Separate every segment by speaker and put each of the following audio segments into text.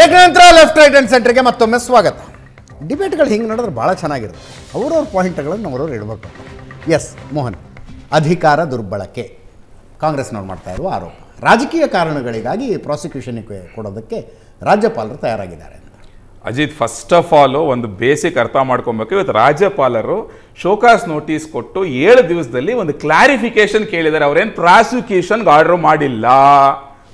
Speaker 1: break ನಂತರ left right and ಸೆಂಟ್ರಿಗೆ ಮತ್ತೊಮ್ಮೆ ಸ್ವಾಗತ ಡಿಬೇಟ್ಗಳು ಹಿಂಗೆ ನೋಡಿದ್ರೆ ಭಾಳ ಚೆನ್ನಾಗಿರುತ್ತೆ ಅವ್ರವ್ರ ಪಾಯಿಂಟ್ಗಳನ್ನು ಅವ್ರವ್ರು ಇಡಬೇಕು ಎಸ್ ಮೋಹನ್ ಅಧಿಕಾರ ದುರ್ಬಳಕೆ ಕಾಂಗ್ರೆಸ್ನವ್ರು ಮಾಡ್ತಾ ಇರುವ ಆರೋಪ ರಾಜಕೀಯ ಕಾರಣಗಳಿಗಾಗಿ ಪ್ರಾಸಿಕ್ಯೂಷನ್ಗೆ ಕೊಡೋದಕ್ಕೆ ರಾಜ್ಯಪಾಲರು ತಯಾರಾಗಿದ್ದಾರೆ
Speaker 2: ಅಜಿತ್ ಫಸ್ಟ್ ಆಫ್ ಆಲ್ ಒಂದು ಬೇಸಿಕ್ ಅರ್ಥ ಮಾಡ್ಕೊಬೇಕು ಇವತ್ತು ರಾಜ್ಯಪಾಲರು ಶೋಕಾಸ್ ನೋಟಿಸ್ ಕೊಟ್ಟು ಏಳು ದಿವಸದಲ್ಲಿ ಒಂದು ಕ್ಲಾರಿಫಿಕೇಶನ್ ಕೇಳಿದ್ದಾರೆ ಅವ್ರೇನು ಪ್ರಾಸಿಕ್ಯೂಷನ್ಗೆ ಆರ್ಡರ್ ಮಾಡಿಲ್ಲ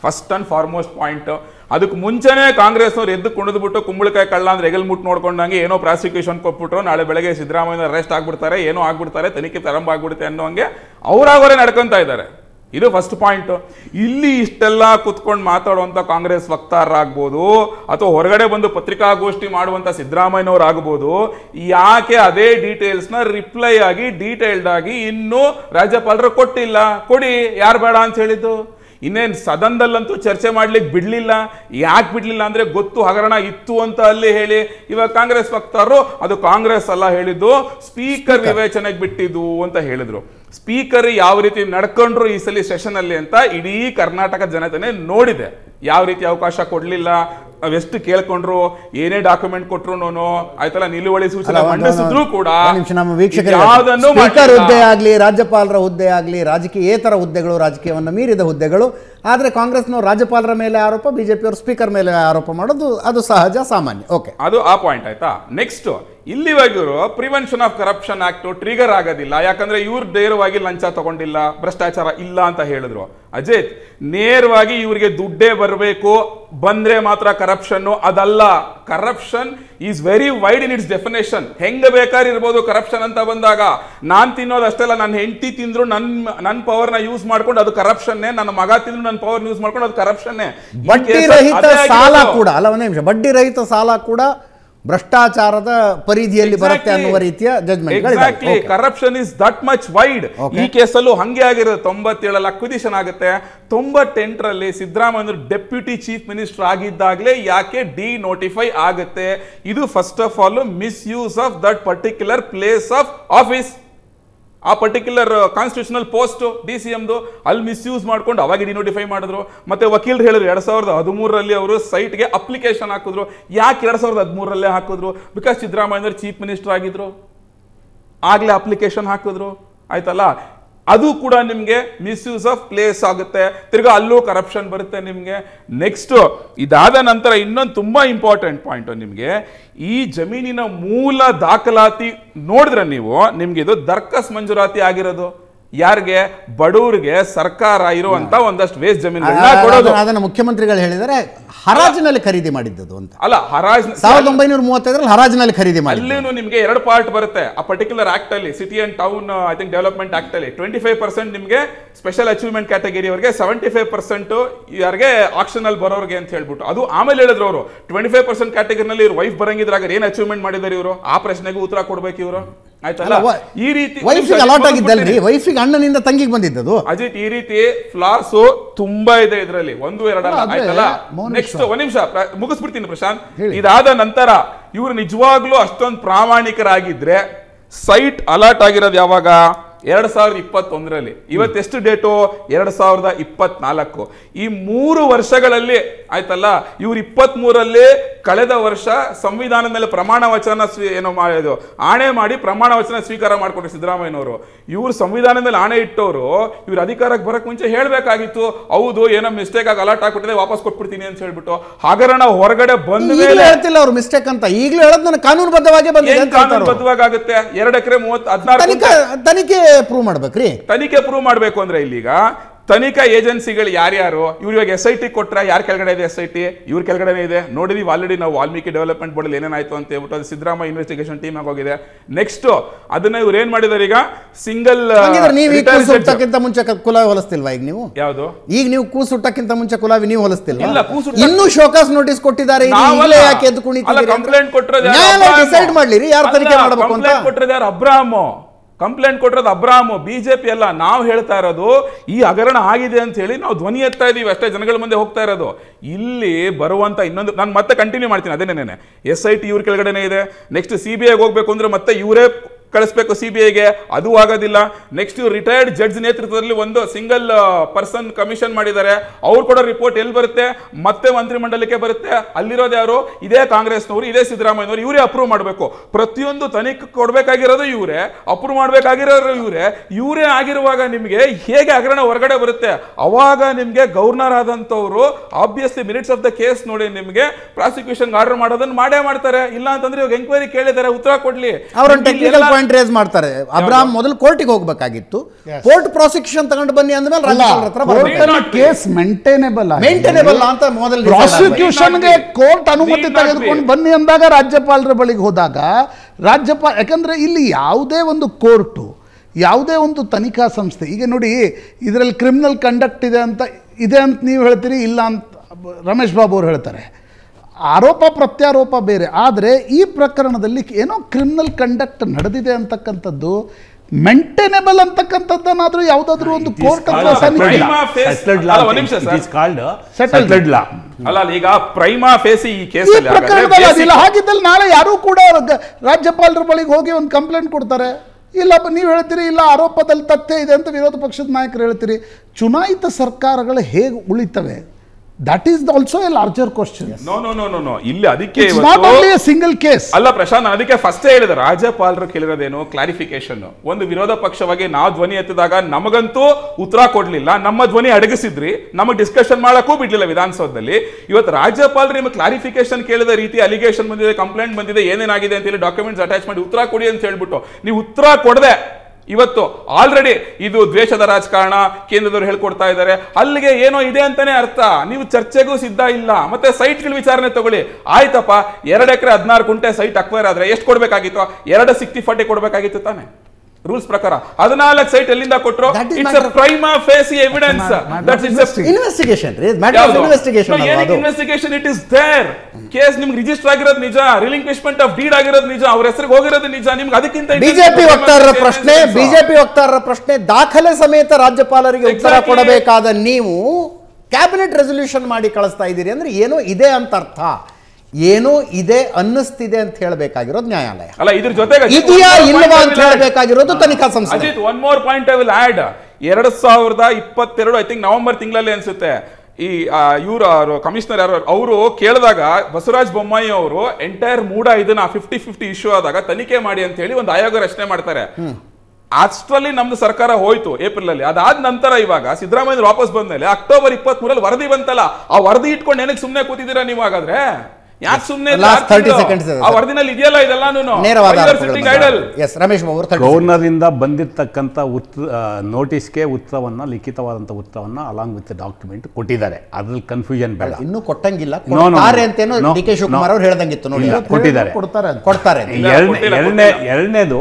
Speaker 2: ಫಸ್ಟ್ ಅಂಡ್ ಫಾರ್ಮೋಸ್ಟ್ ಪಾಯಿಂಟ್ ಅದಕ್ಕೆ ಮುಂಚೆನೇ ಕಾಂಗ್ರೆಸ್ನವ್ರು ಎದ್ದು ಕುಣಿದ್ಬಿಟ್ಟು ಕುಂಬಳಕಾಯಿ ಕಳ್ಳ ಅಂದ್ರೆ ಹೆಗಲ್ ಮುಟ್ಟು ನೋಡ್ಕೊಂಡಂಗೆ ಏನೋ ಪ್ರಾಸಿಕ್ಯೂಷನ್ ಕೊಟ್ಬಿಟ್ರು ನಾಳೆ ಬೆಳಗ್ಗೆ ಸಿದ್ದರಾಮಯ್ಯ ಅರೆಸ್ಟ್ ಆಗ್ಬಿಡ್ತಾರೆ ಏನೋ ಆಗ್ಬಿಡ್ತಾರೆ ತನಿಖೆ ಪ್ರಾರಂಭ ಆಗ್ಬಿಡುತ್ತೆ ಅನ್ನೋ ಹಂಗೆ ಅವರಾಗೋರೆ ನಡ್ಕೊತಾ ಇದ್ದಾರೆ ಇದು ಫಸ್ಟ್ ಪಾಯಿಂಟ್ ಇಲ್ಲಿ ಇಷ್ಟೆಲ್ಲ ಕುತ್ಕೊಂಡು ಮಾತಾಡುವಂಥ ಕಾಂಗ್ರೆಸ್ ವಕ್ತಾರರಾಗ್ಬೋದು ಅಥವಾ ಹೊರಗಡೆ ಬಂದು ಪತ್ರಿಕಾಗೋಷ್ಠಿ ಮಾಡುವಂಥ ಆಗ್ಬೋದು ಯಾಕೆ ಅದೇ ಡೀಟೇಲ್ಸ್ನ ರಿಪ್ಲೈ ಆಗಿ ಡೀಟೇಲ್ಡ್ ಆಗಿ ಇನ್ನೂ ರಾಜ್ಯಪಾಲರು ಕೊಟ್ಟಿಲ್ಲ ಕೊಡಿ ಯಾರು ಬೇಡ ಅಂತ ಹೇಳಿದ್ದು ಇನ್ನೇನು ಸದನದಲ್ಲಂತೂ ಚರ್ಚೆ ಮಾಡ್ಲಿಕ್ಕೆ ಬಿಡಲಿಲ್ಲ ಯಾಕೆ ಬಿಡಲಿಲ್ಲ ಅಂದರೆ ಗೊತ್ತು ಹಗರಣ ಇತ್ತು ಅಂತ ಅಲ್ಲಿ ಹೇಳಿ ಇವಾಗ ಕಾಂಗ್ರೆಸ್ ವಕ್ತಾರರು ಅದು ಕಾಂಗ್ರೆಸ್ ಅಲ್ಲ ಹೇಳಿದ್ದು ಸ್ಪೀಕರ್ ವಿವೇಚನೆಗೆ ಬಿಟ್ಟಿದ್ದು ಅಂತ ಹೇಳಿದರು ಸ್ಪೀಕರ್ ಯಾವ ರೀತಿ ನಡ್ಕೊಂಡ್ರು ಈ ಸಲ ಸೆಷನಲ್ಲಿ ಅಂತ ಇಡೀ ಕರ್ನಾಟಕ ಜನತೆನೆ ನೋಡಿದೆ ಯಾವ ರೀತಿ ಅವಕಾಶ ಕೊಡಲಿಲ್ಲ ನಾವೆಷ್ಟು ಕೇಳ್ಕೊಂಡ್ರು ಏನೇ ಡಾಕ್ಯುಮೆಂಟ್ ಕೊಟ್ರು ಆಯ್ತಲ್ಲ ನಿಲುವಳಿ ಸೂಚನೆ ಮಂಡಿಸಿದ್ರು ಕೂಡ ಸ್ಪೀಕರ್ ಹುದ್ದೆ
Speaker 1: ಆಗ್ಲಿ ರಾಜ್ಯಪಾಲರ ಹುದ್ದೆ ಆಗಲಿ ಏತರ ಹುದ್ದೆಗಳು ರಾಜಕೀಯವನ್ನು ಮೀರಿದ ಹುದ್ದೆಗಳು ಆದ್ರೆ ಕಾಂಗ್ರೆಸ್ನವರು ರಾಜ್ಯಪಾಲರ ಮೇಲೆ ಆರೋಪ ಬಿಜೆಪಿಯವರು ಸ್ಪೀಕರ್ ಮೇಲೆ ಆರೋಪ ಮಾಡೋದು ಅದು ಸಹಜ ಸಾಮಾನ್ಯ ಓಕೆ
Speaker 2: ಅದು ಆ ಪಾಯಿಂಟ್ ಆಯ್ತಾ ನೆಕ್ಸ್ಟ್ ಇಲ್ಲಿವಾಗಿರೋ prevention of corruption act trigger ಆಗೋದಿಲ್ಲ ಯಾಕಂದ್ರೆ ಇವ್ರು ನೇರವಾಗಿ ಲಂಚ ತಗೊಂಡಿಲ್ಲ ಭ್ರಷ್ಟಾಚಾರ ಇಲ್ಲ ಅಂತ ಹೇಳಿದ್ರು ಅಜಿತ್ ನೇರವಾಗಿ ಇವರಿಗೆ ದುಡ್ಡೇ ಬರಬೇಕು ಬಂದ್ರೆ ಮಾತ್ರ ಕರಪ್ಷನ್ನು ಅದಲ್ಲ corruption is very wide in its definition ಹೆಂಗೆ ಬೇಕಾದ್ರೆ ಇರ್ಬೋದು ಕರಪ್ಷನ್ ಅಂತ ಬಂದಾಗ ನಾನು ತಿನ್ನೋದು ಅಷ್ಟೆಲ್ಲ ನನ್ನ ಹೆಂಡತಿ ತಿಂದ್ರು ನನ್ನ ನನ್ನ ನ ಯೂಸ್ ಮಾಡ್ಕೊಂಡು ಅದು ಕರಪ್ಷನ್ನೇ ನನ್ನ ಮಗ ತಿಂದ್ರು ನನ್ನ ಪವರ್ ಯೂಸ್ ಮಾಡ್ಕೊಂಡು ಅದು ಕರಪ್ಷನ್ನೇ ಬಡ್ಡಿ ರಹಿತ ಸಾಲ ಕೂಡ
Speaker 1: ಅಲ್ಲ ಒಂದು ನಿಮಿಷ ಬಡ್ಡಿ ರಹಿತ ಸಾಲ ಕೂಡ ಭ್ರಷ್ಟಾಚಾರದ ಪರಿಧಿಯಲ್ಲಿ ಬರುತ್ತೆ ಅನ್ನುವ ರೀತಿಯ judgement
Speaker 2: corruption is that much wide ಈ ಕೇಸಲ್ಲೂ ಹಂಗೆ ಆಗಿರೋದು ತೊಂಬತ್ತೇಳಲ್ಲಿ ಅಕ್ವಿಸಿಷನ್ ಆಗುತ್ತೆ ತೊಂಬತ್ತೆಂಟರಲ್ಲಿ ಸಿದ್ದರಾಮಯ್ಯ ಡೆಪ್ಯೂಟಿ ಚೀಫ್ ಮಿನಿಸ್ಟರ್ ಆಗಿದ್ದಾಗಲೇ ಯಾಕೆ ಡಿ ನೋಟಿಫೈ ಆಗುತ್ತೆ ಇದು first of all misuse of that particular place of office ಆ particular constitutional post D C ಎಮ್ದು ಅಲ್ಲಿ ಮಿಸ್ಯೂಸ್ ಮಾಡ್ಕೊಂಡು ಅವಾಗ ಡಿನೋಟಿಫೈ ಮಾಡಿದ್ರು ಮತ್ತೆ ವಕೀಲರು ಹೇಳಿದ್ರು ಎರಡು ಸಾವಿರದ ಹದಿಮೂರರಲ್ಲಿ ಅವರು ಸೈಟ್ಗೆ ಅಪ್ಲಿಕೇಶನ್ ಹಾಕಿದ್ರು ಯಾಕೆ ಎರಡು ಸಾವಿರದ ಹದಿಮೂರರಲ್ಲೇ ಹಾಕಿದ್ರು ಬಿಕಾಸ್ ಸಿದ್ದರಾಮಯ್ಯ ಚೀಫ್ ಮಿನಿಸ್ಟರ್ ಆಗಿದ್ರು ಆಗಲೇ ಅಪ್ಲಿಕೇಶನ್ ಹಾಕಿದ್ರು ಆಯ್ತಲ್ಲ ಅದು ಕೂಡ ನಿಮಗೆ ಮಿಸ್ಯೂಸ್ ಆಫ್ ಪ್ಲೇಸ್ ಆಗುತ್ತೆ ತಿರ್ಗಾ ಅಲ್ಲೂ ಕರಪ್ಷನ್ ಬರುತ್ತೆ ನಿಮಗೆ ನೆಕ್ಸ್ಟು ಇದಾದ ನಂತರ ಇನ್ನೊಂದು ತುಂಬ ಇಂಪಾರ್ಟೆಂಟ್ ಪಾಯಿಂಟು ನಿಮಗೆ ಈ ಜಮೀನಿನ ಮೂಲ ದಾಖಲಾತಿ ನೋಡಿದ್ರೆ ನೀವು ನಿಮಗೆ ಇದು ದರ್ಕಸ್ ಮಂಜೂರಾತಿ ಆಗಿರೋದು ಯಾರಿಗೆ ಬಡವರಿಗೆ ಸರ್ಕಾರ ಇರುವಂತ ಒಂದಷ್ಟು ವೇಸ್ಟ್ ಜಮೀನು
Speaker 1: ಅದನ್ನ ಮುಖ್ಯಮಂತ್ರಿಗಳು ಹೇಳಿದರೆ ಹರಾಜಿನಲ್ಲಿ ಖರೀದಿ ಮಾಡಿದ್ದದು ಅಂತ
Speaker 2: ಅಲ್ಲ ಹರಾಜ್ ಸಾವಿರದ
Speaker 1: ಒಂಬೈನೂರ ಮೂವತ್ತೈದರಲ್ಲಿ ಹರಾಜಿನಲ್ಲಿ ಖರೀದಿ ಮಾಡಿ
Speaker 2: ಅಲ್ಲಿನೂ ನಿಮಗೆ ಎರಡು ಪಾರ್ಟ್ ಬರುತ್ತೆ ಆ ಪರ್ಟಿಕ್ಯುಲರ್ ಆಕ್ಟ್ ಅಲ್ಲಿ city and town I think development act ಅಲ್ಲಿ ಟ್ವೆಂಟಿ ಫೈವ್ ಪರ್ಸೆಂಟ್ ನಿಮಗೆ ಸ್ಪೆಷಲ್ ಅಚೀವ್ಮೆಂಟ್ ಕ್ಯಾಟಗರಿ ಅವರಿಗೆ ಸೆವೆಂಟಿ ಫೈವ್ ಪರ್ಸೆಂಟ್ ಯಾರಿಗೆ ಆಕ್ಷನ್ ಅಲ್ಲಿ ಬರೋರಿಗೆ ಅಂತ ಹೇಳ್ಬಿಟ್ಟು ಅದು ಆಮೇಲೆ ಹೇಳಿದ್ರು ಅವರು ಟ್ವೆಂಟಿ ಫೈವ್ ಪರ್ಸೆಂಟ್ ಕ್ಯಾಟಗರಿನಲ್ಲಿ ವೈಫ್ ಬರಂಗಿದ್ರಾಗ ಏನು ಅಚೀವ್ಮೆಂಟ್ ಮಾಡಿದ್ದಾರೆ ಇವರು ಆ ಪ್ರಶ್ನೆಗೆ ಉತ್ತರ ಕೊಡ್ಬೇಕು ಇವರು ಆಯ್ತಲ್ಲ ಈ ರೀತಿ ವೈಫಿಗೆ ವೈಫಿಗೆ
Speaker 1: ಅಣ್ಣನಿಂದ ತಂಗಿಗೆ ಅದು
Speaker 2: ಅಜಿತ್ ಈ ರೀತಿ ಫ್ಲಾಸು ತುಂಬಾ ಇದೆ ಇದರಲ್ಲಿ ಒಂದು ಎರಡಲ್ಲ ಆಯ್ತಲ್ಲ ನೆಕ್ಸ್ಟ್ ಒಂದ್ ನಿಮಿಷ ಮುಗಿಸ್ಬಿಡ್ತೀನಿ ಪ್ರಶಾಂತ್ ಇದಾದ ನಂತರ ಇವರು ನಿಜವಾಗ್ಲೂ ಅಷ್ಟೊಂದು ಪ್ರಾಮಾಣಿಕರಾಗಿದ್ರೆ ಸೈಟ್ ಅಲರ್ಟ್ ಆಗಿರೋದು ಯಾವಾಗ ಎರಡ್ ಸಾವಿರದ ಇಪ್ಪತ್ತೊಂದರಲ್ಲಿ ಇವತ್ತೆಷ್ಟು ಡೇಟು ಎರಡ್ ಸಾವಿರದ ಇಪ್ಪತ್ನಾಲ್ಕು ಈ ಮೂರು ವರ್ಷಗಳಲ್ಲಿ ಆಯ್ತಲ್ಲ ಇವ್ರು ಇಪ್ಪತ್ತ್ಮೂರಲ್ಲಿ ಕಳೆದ ವರ್ಷ ಸಂವಿಧಾನದ ಮೇಲೆ ಪ್ರಮಾಣ ವಚನ ಸ್ವೀ ಏನೋ ಮಾಡಿದ್ರು ಆಣೆ ಮಾಡಿ ಪ್ರಮಾಣ ವಚನ ಸ್ವೀಕಾರ ಮಾಡಿಕೊಂಡ್ರು ಸಿದ್ದರಾಮಯ್ಯನವರು ಇವರು ಸಂವಿಧಾನದಲ್ಲಿ ಆಣೆ ಇಟ್ಟವರು ಇವ್ರು ಅಧಿಕಾರಕ್ಕೆ ಬರೋಕ್ಕೆ ಮುಂಚೆ ಹೇಳಬೇಕಾಗಿತ್ತು ಹೌದು ಏನೋ ಮಿಸ್ಟೇಕ್ ಆಗಿ ಅಲರ್ಟ್ ಆಗಿಬಿಟ್ಟಿದೆ ವಾಪಸ್ ಕೊಟ್ಬಿಡ್ತೀನಿ ಅಂತ ಹೇಳ್ಬಿಟ್ಟು ಹಾಗರಣ ಹೊರಗಡೆ ಬಂದ ಮೇಲೆ
Speaker 1: ಹೇಳ್ತಿಲ್ಲ ಅವ್ರು ಮಿಸ್ಟೇಕ್ ಅಂತ ಈಗಲೂ ಹೇಳೋದು ನಾನು ಕಾನೂನುಬದ್ಧವಾಗಿ ಬಂದಿದೆ ಕಾನೂನುಬದ್ಧವಾಗಿ
Speaker 2: ಆಗುತ್ತೆ ಎರಡು ಎಕರೆ ಮೂವತ್ತು ಹದಿನಾರು
Speaker 1: ತನಿಖೆ ಪ್ರೂವ್ ಮಾಡ್ಬೇಕ್ರಿ
Speaker 2: ತನಿಖೆ ಪ್ರೂವ್ ಮಾಡಬೇಕು ಅಂದ್ರೆ ಇಲ್ಲಿಗ ತನಿಖಾ ಏಜೆನ್ಸಿಗಳು ಯಾರ್ಯಾರು ಇವ್ರು ಇವಾಗ ಎಸ್ ಐ ಟಿ ಯಾರ ಕೆಳಗಡೆ ಇದೆ ಎಸ್ ಐ ಟಿ ಇವ್ರ ಕೆಳಗಡೆ ಇದೆ ನೋಡಿದೀವಿ ಆಲ್ರೆಡಿ ನಾವು ವಾಲ್ಮೀಕಿ ಡೆವಲಪ್ಮೆಂಟ್ ಬೋರ್ಡ್ ಏನೇನಾಯ್ತು ಅಂತ ಹೇಳ್ಬಿಟ್ಟು ಅದು ಸಿದ್ದರಾಮ ಇನ್ವೆಸ್ಟಿಗೇಷನ್ ಟೀಮ್ ಆಗೋಗಿದೆ ನೆಕ್ಸ್ಟ್ ಅದನ್ನ ಇವ್ರು ಏನ್ ಮಾಡಿದಾರೆ ಈಗ ಸಿಂಗಲ್ uh, ನೀವು
Speaker 1: ಮುಂಚೆ ಕುಲಾವಿ ಹೊಲಿಸ್ತಿಲ್ವಾ ಈಗ ನೀವು ಯಾವುದು ಈಗ ನೀವು ಕೂಸು ಹುಟ್ಟಕ್ಕಿಂತ ಮುಂಚೆ ಕುಲಾವಿ ನೀವು ಹೊಲಿಸ್ತಿಲ್ಲ ಇನ್ನೂ ಶೋಕಾಸ್ ನೋಟಿಸ್ ಕೊಟ್ಟಿದ್ದಾರೆ ಯಾಕೆ
Speaker 2: ಕಂಪ್ಲೇಂಟ್ ಕೊಟ್ಟರೆ ಡಿಸೈಡ್ ಮಾಡ್ಲಿ ಯಾರು ತನಿಖೆ ಮಾಡಬೇಕು ಅಂತ ಕೊಟ್ಟರೆ ಯಾರು ಕಂಪ್ಲೇಂಟ್ ಕೊಟ್ಟಿರೋದು ಅಬ್ರಾಮು ಬಿ ಜೆ ಪಿ ಅಲ್ಲ ನಾವು ಹೇಳ್ತಾ ಇರೋದು ಈ ಹಗರಣ ಆಗಿದೆ ಅಂತ ಹೇಳಿ ನಾವು ಧ್ವನಿ ಎತ್ತಾ ಇದ್ದೀವಿ ಅಷ್ಟೇ ಜನಗಳ ಮುಂದೆ ಹೋಗ್ತಾ ಇರೋದು ಇಲ್ಲಿ ಬರುವಂಥ ಇನ್ನೊಂದು ನಾನು ಮತ್ತೆ ಕಂಟಿನ್ಯೂ ಮಾಡ್ತೀನಿ ಅದೇನೇನೆ ಎಸ್ ಐ ಟಿ ಇವ್ರ ಕೆಳಗಡೆನೇ ಇದೆ ನೆಕ್ಸ್ಟ್ ಸಿ ಬಿ ಐಗೆ ಹೋಗಬೇಕು ಅಂದರೆ ಮತ್ತೆ ಇವರೇ ಕಳಿಸ್ಬೇಕು ಸಿ ಬಿ ಐಗೆ ಅದು ಆಗೋದಿಲ್ಲ ನೆಕ್ಸ್ಟ್ ರಿಟೈರ್ಡ್ ಜಡ್ಜ್ ನೇತೃತ್ವದಲ್ಲಿ ಒಂದು ಸಿಂಗಲ್ ಪರ್ಸನ್ ಕಮಿಷನ್ ಮಾಡಿದ್ದಾರೆ ಅವ್ರು ಕೊಡೋ ರಿಪೋರ್ಟ್ ಎಲ್ಲಿ ಬರುತ್ತೆ ಮತ್ತೆ ಮಂತ್ರಿಮಂಡಲಕ್ಕೆ ಬರುತ್ತೆ ಅಲ್ಲಿರೋದು ಯಾರು ಇದೇ ಕಾಂಗ್ರೆಸ್ನವರು ಇದೇ ಸಿದ್ದರಾಮಯ್ಯನವರು ಇವರೇ ಅಪ್ರೂವ್ ಮಾಡಬೇಕು ಪ್ರತಿಯೊಂದು ತನಿಖೆ ಕೊಡಬೇಕಾಗಿರೋದು ಇವರೇ ಅಪ್ರೂವ್ ಮಾಡಬೇಕಾಗಿರೋರು ಇವರೇ ಇವರೇ ಆಗಿರುವಾಗ ನಿಮಗೆ ಹೇಗೆ ಹಗರಣ ಹೊರಗಡೆ ಬರುತ್ತೆ ಅವಾಗ ನಿಮಗೆ ಗವರ್ನರ್ ಆದಂಥವರು obviously minutes of the case ನೋಡಿ ನಿಮಗೆ ಪ್ರಾಸಿಕ್ಯೂಷನ್ ಆರ್ಡರ್ ಮಾಡೋದನ್ನು ಮಾಡೇ ಮಾಡ್ತಾರೆ ಇಲ್ಲ ಅಂತಂದ್ರೆ ಇವಾಗ ಎಂಕ್ವೈರಿ ಕೇಳಿದ್ದಾರೆ ಉತ್ತರ ಕೊಡ್ಲಿ ಡಿಮ್ಯಾಂಡ್
Speaker 1: ರೇಸ್ ಮಾಡ್ತಾರೆ ಅಬ್ರಾಹ್ಮ್ ಮೊದಲು ಕೋರ್ಟಿಗೆ ಹೋಗಬೇಕಾಗಿತ್ತು ಕೋರ್ಟ್ ಪ್ರಾಸಿಕ್ಯೂಷನ್ ತಗೊಂಡು ಬನ್ನಿ ಅಂದ್ಮೇಲೆ ಕೇಸ್ ಅಂತ ಮೊದಲು ಪ್ರಾಸಿಕ್ಯೂಷನ್ ಗೆ ಕೋರ್ಟ್ ಅನುಮತಿ ತೆಗೆದುಕೊಂಡು ಬನ್ನಿ ಅಂದಾಗ ರಾಜ್ಯಪಾಲರ ಬಳಿಗೆ ಹೋದಾಗ ರಾಜ್ಯಪಾಲ ಯಾಕಂದ್ರೆ ಇಲ್ಲಿ ಯಾವುದೇ ಒಂದು ಕೋರ್ಟು ಯಾವುದೇ ಒಂದು ತನಿಖಾ ಸಂಸ್ಥೆ ಈಗ ನೋಡಿ ಇದರಲ್ಲಿ ಕ್ರಿಮಿನಲ್ ಕಂಡಕ್ಟ್ ಇದೆ ಅಂತ ಇದೆ ಅಂತ ನೀವು ಹೇಳ್ತೀರಿ ಇಲ್ಲ ಅಂತ ರಮೇಶ್ ಬಾಬು ಅವರು ಹೇಳ್ತಾರೆ ಆರೋಪ ಪ್ರತ್ಯಾರೋಪ ಬೇರೆ ಆದರೆ ಈ ಪ್ರಕರಣದಲ್ಲಿ ಏನೋ ಕ್ರಿಮಿನಲ್ ಕಂಡಕ್ಟ್ ನಡೆದಿದೆ ಅಂತಕ್ಕಂಥದ್ದು ಮೆಂಟೇನೆಬಲ್ ಅಂತಕ್ಕಂಥದ್ದನ್ನಾದ್ರೂ ಯಾವುದಾದ್ರೂ ಒಂದು ಕೋರ್ಟ್
Speaker 2: ಅಲ್ಲ ಈಗ ಪ್ರೈಮಾ ಫೇಸಿ ಈ
Speaker 1: ಹಾಗಿದ್ದಲ್ಲಿ ನಾಳೆ ಯಾರೂ ಕೂಡ ರಾಜ್ಯಪಾಲರ ಬಳಿಗೆ ಹೋಗಿ ಒಂದು ಕಂಪ್ಲೇಂಟ್ ಕೊಡ್ತಾರೆ ಇಲ್ಲ ನೀವು ಹೇಳ್ತೀರಿ ಇಲ್ಲ ಆರೋಪದಲ್ಲಿ ತಥ್ಯ ಇದೆ ಅಂತ ವಿರೋಧ ಪಕ್ಷದ ನಾಯಕರು ಹೇಳ್ತೀರಿ ಚುನಾಯಿತ ಸರ್ಕಾರಗಳು ಹೇಗೆ ಉಳಿತವೆ that is also a larger question
Speaker 2: no no no no no ಇಲ್ಲಿ ಅದಕ್ಕೆ ಸಿಂಗಲ್ ಕೇಸ್ ಅಲ್ಲ ಪ್ರಶಾಂತ್ ಅದಕ್ಕೆ ಫಸ್ಟ್ ಹೇಳಿದ ರಾಜ್ಯಪಾಲರು ಕೇಳಿರೋದೇನು ಕ್ಲಾರಿಫಿಕೇಶನ್ ಒಂದು ವಿರೋಧ ಪಕ್ಷವಾಗಿ ನಾವು ಧ್ವನಿ ಎತ್ತಿದಾಗ ನಮಗಂತೂ ಉತ್ತರ ಕೊಡ್ಲಿಲ್ಲ ನಮ್ಮ ಧ್ವನಿ ಅಡಗಿಸಿದ್ರಿ ನಮಗೆ ಡಿಸ್ಕಷನ್ ಮಾಡಕ್ಕೂ ಬಿಡ್ಲಿಲ್ಲ ವಿಧಾನಸೌಧದಲ್ಲಿ ಇವತ್ತು ರಾಜ್ಯಪಾಲರು ನಿಮಗೆ ಕ್ಲಾರಿಫಿಕೇಶನ್ ಕೇಳಿದ ರೀತಿ ಅಲಿಗೇಷನ್ ಬಂದಿದೆ ಕಂಪ್ಲೇಂಟ್ ಬಂದಿದೆ ಏನೇನಾಗಿದೆ ಅಂತ ಹೇಳಿ ಡಾಕ್ಯುಮೆಂಟ್ಸ್ ಅಟ್ಯಾಚ್ ಮಾಡಿ ಉತ್ತರ ಕೊಡಿ ಅಂತ ಹೇಳ್ಬಿಟ್ಟು ನೀವು ಉತ್ತರ ಕೊಡದೆ ಇವತ್ತು ಆಲ್ರೆಡಿ ಇದು ದ್ವೇಷದ ರಾಜಕಾರಣ ಕೇಂದ್ರದವರು ಹೇಳ್ಕೊಡ್ತಾ ಇದ್ದಾರೆ ಅಲ್ಲಿಗೆ ಏನೋ ಇದೆ ಅಂತಾನೆ ಅರ್ಥ ನೀವು ಚರ್ಚೆಗೂ ಸಿದ್ಧ ಇಲ್ಲ ಮತ್ತೆ ಸೈಟ್ಗಳ ವಿಚಾರಣೆ ತಗೊಳ್ಳಿ ಆಯ್ತಪ್ಪ ಎರಡು ಎಕರೆ ಹದಿನಾರು ಕುಂಟೆ ಸೈಟ್ ಅಕ್ವೈರ್ ಆದ್ರೆ ಎಷ್ಟು ಕೊಡಬೇಕಾಗಿತ್ತು ಎರಡು ಸಿಕ್ಸ್ಟಿ ಫಾರ್ಟಿ ಕೊಡಬೇಕಾಗಿತ್ತು ತಾನೆ ರೂಲ್ಸ್ ಪ್ರಕಾರ ಹದಿನಾಲ್ಕು ಸೈಟ್ ಎಲ್ಲಿಂದ ಕೊಟ್ಟರು it's a prima facie evidence that's it's
Speaker 1: investigation investigation ಏನಕ್ಕೆ
Speaker 2: investigation it is there case ನಿಮ್ಗೆ ರಿಜಿಸ್ಟರ್ ಆಗಿರೋದು ನಿಜ ರಿಲಿಂಕ್ವಿಶ್ಮೆಂಟ್ ಆಫ್ ಡೀಡ್ ಆಗಿರೋದು ನಿಜ ಅವ್ರ ಹೆಸರಿಗೆ ಹೋಗಿರೋದು ನಿಜ ನಿಮ್ಗೆ ಅದಕ್ಕಿಂತ ಬಿಜೆಪಿ ವಕ್ತಾರರ ಪ್ರಶ್ನೆ
Speaker 1: ಬಿಜೆಪಿ ವಕ್ತಾರರ ಪ್ರಶ್ನೆ ದಾಖಲೆ ಸಮೇತ ರಾಜ್ಯಪಾಲರಿಗೆ ಉತ್ತರ ಕೊಡಬೇಕಾದ ನೀವು ಕ್ಯಾಬಿನೆಟ್ ರೆಸೊಲ್ಯೂಷನ್ ಮಾಡಿ ಕಳಿಸ್ತಾ ಇದ್ದೀರಿ ಅಂದ್ರೆ ಏನೋ ಇದೆ ಅಂತ ಅರ್ಥ ಏನೋ ಇದೆ ಅನ್ನಿಸ್ತಿದೆ ಅಂತ ಹೇಳಬೇಕಾಗಿರೋದು ನ್ಯಾಯಾಲಯ
Speaker 2: ಅಲ್ಲ ಇದ್ರ ಜೊತೆಗೆ ಇಲ್ಲವಾ ಅಂತ
Speaker 1: ಹೇಳಬೇಕಾಗಿರೋದು ತನಿಖಾ ಸಂಸ್ಥೆ Ajit
Speaker 2: one more point I will add ಎರಡ್ ಸಾವಿರದ ಇಪ್ಪತ್ತೆರಡು ಐ ತಿಂಕ್ ನವೆಂಬರ್ ತಿಂಗಳಲ್ಲಿ ಅನ್ಸುತ್ತೆ ಈ ಇವರು ಕಮಿಷನರ್ ಯಾರು ಅವರು ಕೇಳಿದಾಗ ಬಸವರಾಜ್ ಬೊಮ್ಮಾಯಿ ಅವರು ಎಂಟೈರ್ ಮೂಡ ಇದನ್ನ ಫಿಫ್ಟಿ ಫಿಫ್ಟಿ ಇಶ್ಯೂ ಆದಾಗ ತನಿಖೆ ಮಾಡಿ ಅಂತ ಹೇಳಿ ಒಂದು ಆಯೋಗ ರಚನೆ ಮಾಡ್ತಾರೆ ಅಷ್ಟರಲ್ಲಿ ನಮ್ದು ಸರ್ಕಾರ ಹೋಯ್ತು ಏಪ್ರಿಲ್ ಅಲ್ಲಿ ಅದಾದ ನಂತರ ಇವಾಗ ಸಿದ್ದರಾಮಯ್ಯ ವಾಪಸ್ ಬಂದ್ಮೇಲೆ ಅಕ್ಟೋಬರ್ ಇಪ್ಪತ್ತ್ ಮೂರಲ್ಲಿ ವರದಿ ಬಂತಲ್ಲ ಆ ವರದಿ ಇಟ್ಕೊಂಡು ಏನಕ್ಕೆ ಸುಮ್ಮನೆ ಕೂತಿದ್ದೀರಾ ನೀವು ಹಾಗಾದ್ರೆ ಯಾಕೆ ಸುಮ್ಮನೆ ವರದಿನಲ್ಲಿ ಇದೆಯಲ್ಲ ಇದೆಲ್ಲಾನು ನೇರವಾದ
Speaker 1: ಗವರ್ನರಿಂದ ಬಂದಿರತಕ್ಕಂಥ ಉತ್ ನೋಟಿಸ್ಗೆ ಉತ್ತರವನ್ನು ಲಿಖಿತವಾದಂಥ ಉತ್ತರವನ್ನು ಅಲಾಂಗ್ ವಿತ್ ಡಾಕ್ಯುಮೆಂಟ್ ಕೊಟ್ಟಿದ್ದಾರೆ ಅದ್ರಲ್ಲಿ ಕನ್ಫ್ಯೂಷನ್ ಬೇಡ ಇನ್ನೂ ಕೊಟ್ಟಂಗಿಲ್ಲ ಅಂತೇನೋ ಡಿ ಕೆ ಶಿವಕುಮಾರ್ ಅವ್ರು ಹೇಳ್ದಂಗಿತ್ತು ನೋಡಿ ಕೊಟ್ಟಿದ್ದಾರೆ ಕೊಡ್ತಾರೆ ಎರಡನೇ ಎರಡನೇದು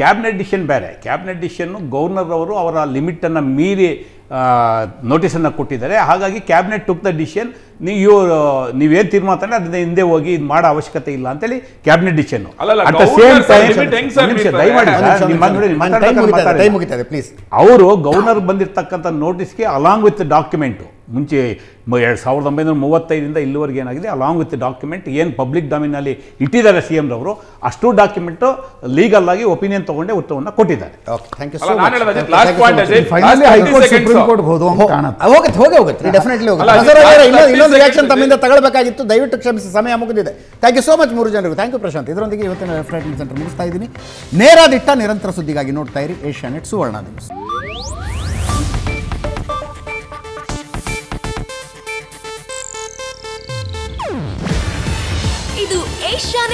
Speaker 1: ಕ್ಯಾಬಿನೆಟ್ ಡಿಸಿಷನ್ ಬೇರೆ ಕ್ಯಾಬಿನೆಟ್ ಡಿಸಿಷನ್ ಗವರ್ನರ್ ಅವರು ಅವರ ಲಿಮಿಟ್ ಅನ್ನ ಮೀರಿ ನೋಟಿಸನ್ನು ಕೊಟ್ಟಿದ್ದಾರೆ ಹಾಗಾಗಿ ಕ್ಯಾಬಿನೆಟ್ ಟುಕ್ ದ ಡಿಸಿಷನ್ ನೀವು ಇವ್ ನೀವೇನು ತೀರ್ಮಾನ ಅದನ್ನ ಹಿಂದೆ ಹೋಗಿ ಇದು ಮಾಡೋ ಅವಶ್ಯಕತೆ ಇಲ್ಲ ಅಂತೇಳಿ ಕ್ಯಾಬಿನೆಟ್ ಡಿಸಿಷನ್ ಅವರು ಗವರ್ನರ್ ಬಂದಿರತಕ್ಕಂಥ ನೋಟಿಸ್ಗೆ ಅಲಾಂಗ್ ವಿತ್ ಡಾಕ್ಯುಮೆಂಟು ಮುಂಚೆ ಎರಡು ಸಾವಿರದ ಒಂಬೈನೂರ ಮೂವತ್ತೈದರಿಂದ ಇಲ್ಲಿವರೆಗೆ ಏನಾಗಿದೆ ಅಲಾಂಗ್ ವಿತ್ ಡಾಕ್ಯುಮೆಂಟ್ ಏನು ಪಬ್ಲಿಕ್ ಡೊಮಿನಲ್ಲಿ ಇಟ್ಟಿದ್ದಾರೆ ಸಿ ಎಂ ರವರು ಅಷ್ಟು ಡಾಕ್ಯುಮೆಂಟು ಲೀಗಲ್ ಆಗಿ ಒಪಿನಿಯನ್ ತಗೊಂಡೇ ಉತ್ತರವನ್ನು ಕೊಟ್ಟಿದ್ದಾರೆ ಇನ್ನೊಂದು ರಿಯಾಕ್ಷನ್ ತಮ್ಮಿಂದ ತಗೊಳ್ಬೇಕಾಗಿತ್ತು ದಯವಿಟ್ಟು ಕ್ಷಮಿಸಿ ಸಮಯ ಮುಗಿದಿದೆ ಥ್ಯಾಂಕ್ ಯು ಸೋ ಮಚ್ ಮೂರು ಜನರಿಗೂ ಥ್ಯಾಂಕ್ ಯು ಪ್ರಶಾಂತ್ ಇದರೊಂದಿಗೆ ಇವತ್ತಿನ ಸೆಂಟರ್ ಮುಗಿಸ್ತಾ ಇದ್ದೀನಿ ನೇರ ದಿಟ್ಟ ನಿರಂತರ ಸುದ್ದಿಗಾಗಿ ನೋಡ್ತಾ ಇರಿ ಏಷ್ಯಾ ನೆಟ್ ಸುವರ್ಣ
Speaker 2: ನ್ಯೂಸ್